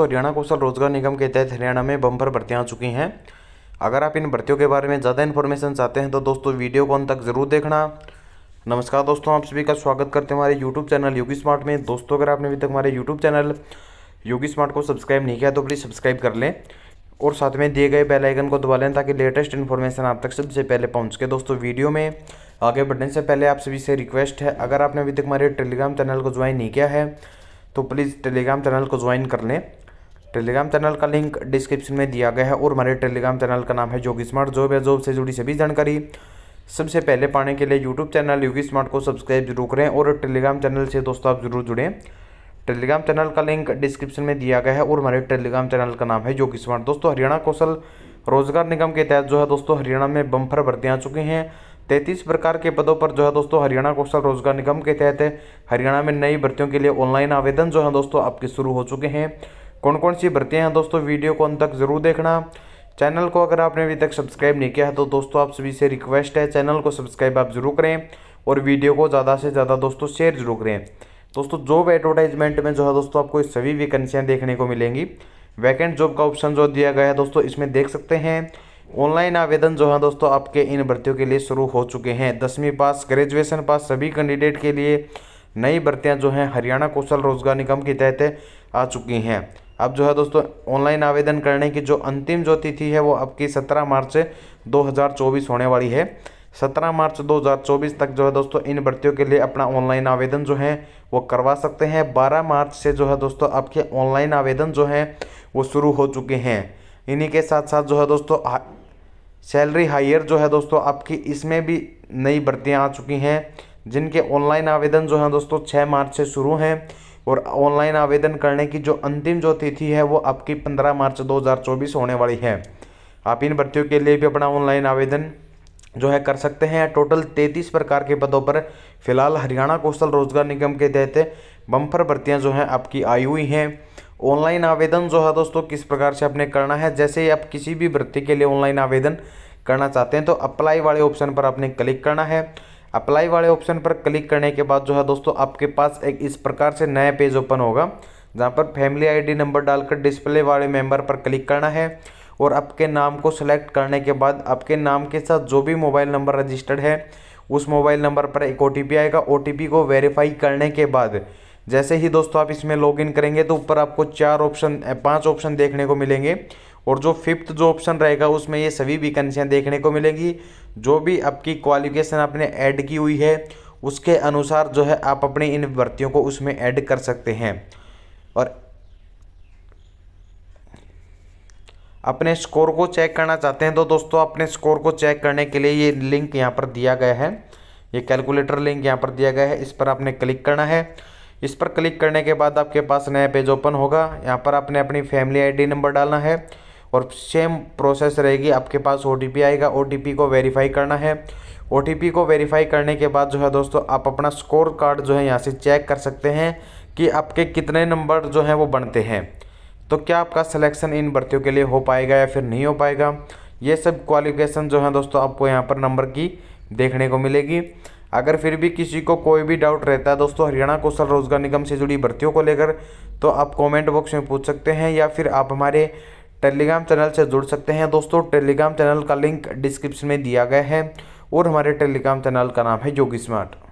दोस्तों हरियाणा कौशल रोजगार निगम के तहत हरियाणा में बम्पर भर्तियाँ आ चुकी हैं अगर आप इन भर्तियों के बारे में ज़्यादा इन्फॉर्मेशन चाहते हैं तो दोस्तों वीडियो को अंत तक ज़रूर देखना नमस्कार दोस्तों आप सभी का स्वागत करते हैं हमारे यूट्यूब चैनल योगी स्मार्ट में दोस्तों अगर आपने अभी तक हमारे यूट्यूब चैनल योगी स्मार्ट को सब्सक्राइब नहीं किया तो प्लीज़ सब्सक्राइब कर लें और साथ में दिए गए बेल आइकन को दबा लें ताकि लेटेस्ट इन्फॉर्मेशन आप तक सबसे पहले पहुंच के दोस्तों वीडियो में आगे बढ़ने से पहले आप सभी से रिक्वेस्ट है अगर आपने अभी तक हमारे टेलीग्राम चैनल को ज्वाइन नहीं किया है तो प्लीज़ टेलीग्राम चैनल को ज्वाइन कर लें टेलीग्राम चैनल का लिंक डिस्क्रिप्शन में दिया गया है और हमारे टेलीग्राम चैनल का नाम है जोगी स्मार्ट जॉब या जॉब से जुड़ी सभी जानकारी सबसे पहले पाने के लिए यूट्यूब चैनल योगी स्मार्ट को सब्सक्राइब जरूर करें और टेलीग्राम चैनल से दोस्तों आप जरूर जुड़ें टेलीग्राम चैनल का लिंक डिस्क्रिप्शन में दिया गया है और हमारे टेलीग्राम चैनल का नाम है जोगी स्मार्ट दोस्तों हरियाणा कौशल रोजगार निगम के तहत जो है दोस्तों हरियाणा में बम्फर भर्तियाँ आ चुकी हैं तैंतीस प्रकार के पदों पर जो है दोस्तों हरियाणा कौशल रोजगार निगम के तहत हरियाणा में नई भर्तियों के लिए ऑनलाइन आवेदन जो है दोस्तों आपके शुरू हो चुके हैं कौन कौन सी भर्तियाँ हैं दोस्तों वीडियो को अंत तक ज़रूर देखना चैनल को अगर आपने अभी तक सब्सक्राइब नहीं किया है तो दोस्तों आप सभी से रिक्वेस्ट है चैनल को सब्सक्राइब आप ज़रूर करें और वीडियो को ज़्यादा से ज़्यादा दोस्तों शेयर ज़रूर करें दोस्तों जॉब एडवर्टाइजमेंट में जो है दोस्तों आपको सभी वैकेंसियाँ देखने को मिलेंगी वैकेंट जॉब का ऑप्शन जो दिया गया है दोस्तों इसमें देख सकते हैं ऑनलाइन आवेदन जो है दोस्तों आपके इन भर्तियों के लिए शुरू हो चुके हैं दसवीं पास ग्रेजुएशन पास सभी कैंडिडेट के लिए नई भर्तियाँ जो हैं हरियाणा कौशल रोजगार निगम के तहत आ चुकी हैं अब जो है दोस्तों ऑनलाइन आवेदन करने की जो अंतिम जो तिथि है वो अब की सत्रह मार्च 2024 होने वाली है सत्रह मार्च 2024 तक जो है दोस्तों इन भर्तियों के लिए अपना ऑनलाइन आवेदन जो है वो करवा सकते हैं 12 मार्च से जो है दोस्तों आपके ऑनलाइन आवेदन जो हैं वो शुरू हो चुके हैं इन्हीं के साथ साथ जो है दोस्तों सैलरी हायर जो है दोस्तों आपकी इसमें भी नई भर्तियाँ आ चुकी हैं जिनके ऑनलाइन आवेदन जो हैं दोस्तों छः मार्च से शुरू हैं और ऑनलाइन आवेदन करने की जो अंतिम जो तिथि है वो आपकी पंद्रह मार्च 2024 होने वाली है आप इन भर्तियों के लिए भी अपना ऑनलाइन आवेदन जो है कर सकते हैं टोटल तैंतीस प्रकार के पदों पर फिलहाल हरियाणा कौशल रोजगार निगम के तहत बम्फर भर्तियाँ जो हैं आपकी आई हुई हैं ऑनलाइन आवेदन जो है दोस्तों किस प्रकार से आपने करना है जैसे ही आप किसी भी भर्ती के लिए ऑनलाइन आवेदन करना चाहते हैं तो अप्लाई वाले ऑप्शन पर आपने क्लिक करना है अप्लाई वाले ऑप्शन पर क्लिक करने के बाद जो है दोस्तों आपके पास एक इस प्रकार से नया पेज ओपन होगा जहाँ पर फैमिली आईडी नंबर डालकर डिस्प्ले वाले मेंबर पर क्लिक करना है और आपके नाम को सिलेक्ट करने के बाद आपके नाम के साथ जो भी मोबाइल नंबर रजिस्टर्ड है उस मोबाइल नंबर पर एक ओ आएगा ओ को वेरीफाई करने के बाद जैसे ही दोस्तों आप इसमें लॉग करेंगे तो ऊपर आपको चार ऑप्शन पाँच ऑप्शन देखने को मिलेंगे और जो फिफ्थ जो ऑप्शन रहेगा उसमें ये सभी वैकेंसियाँ देखने को मिलेंगी जो भी आपकी क्वालिफिकेशन आपने ऐड की हुई है उसके अनुसार जो है आप अपने इन भर्तियों को उसमें ऐड कर सकते हैं और अपने स्कोर को चेक करना चाहते हैं तो दोस्तों अपने स्कोर को चेक करने के लिए ये लिंक यहाँ पर दिया गया है ये कैलकुलेटर लिंक यहाँ पर दिया गया है इस पर आपने क्लिक करना है इस पर क्लिक करने के बाद आपके पास नया पेज ओपन होगा यहाँ पर आपने अपनी फैमिली आईडी नंबर डालना है और सेम प्रोसेस रहेगी आपके पास ओ आएगा ओ को वेरीफाई करना है ओ को वेरीफाई करने के बाद जो है दोस्तों आप अपना स्कोर कार्ड जो है यहाँ से चेक कर सकते हैं कि आपके कितने नंबर जो हैं वो बनते हैं तो क्या आपका सिलेक्शन इन भर्तियों के लिए हो पाएगा या फिर नहीं हो पाएगा ये सब क्वालिफिकेशन जो है दोस्तों आपको यहाँ पर नंबर की देखने को मिलेगी अगर फिर भी किसी को कोई भी डाउट रहता है दोस्तों हरियाणा कौशल रोजगार निगम से जुड़ी भर्तियों को लेकर तो आप कमेंट बॉक्स में पूछ सकते हैं या फिर आप हमारे टेलीग्राम चैनल से जुड़ सकते हैं दोस्तों टेलीग्राम चैनल का लिंक डिस्क्रिप्शन में दिया गया है और हमारे टेलीग्राम चैनल का नाम है योगी स्मार्ट